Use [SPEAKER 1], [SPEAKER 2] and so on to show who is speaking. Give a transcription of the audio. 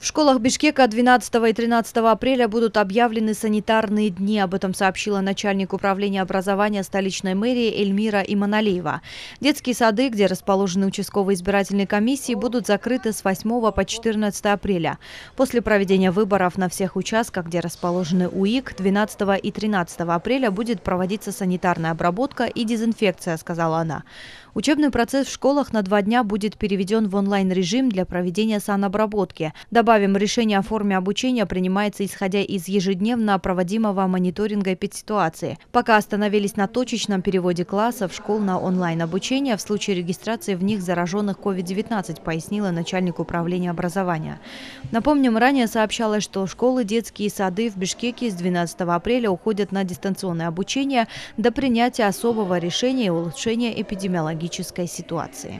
[SPEAKER 1] В школах Бишкека 12 и 13 апреля будут объявлены санитарные дни. Об этом сообщила начальник управления образования столичной мэрии Эльмира Иманалиева. Детские сады, где расположены участковые избирательные комиссии, будут закрыты с 8 по 14 апреля. После проведения выборов на всех участках, где расположены УИК, 12 и 13 апреля будет проводиться санитарная обработка и дезинфекция, сказала она. Учебный процесс в школах на два дня будет переведен в онлайн-режим для проведения санобработки. Добавила Добавим, решение о форме обучения принимается исходя из ежедневно проводимого мониторинга эпидситуации. Пока остановились на точечном переводе классов школ на онлайн-обучение в случае регистрации в них зараженных COVID-19, пояснила начальник управления образования. Напомним, ранее сообщалось, что школы, детские сады в Бишкеке с 12 апреля уходят на дистанционное обучение до принятия особого решения и улучшения эпидемиологической ситуации.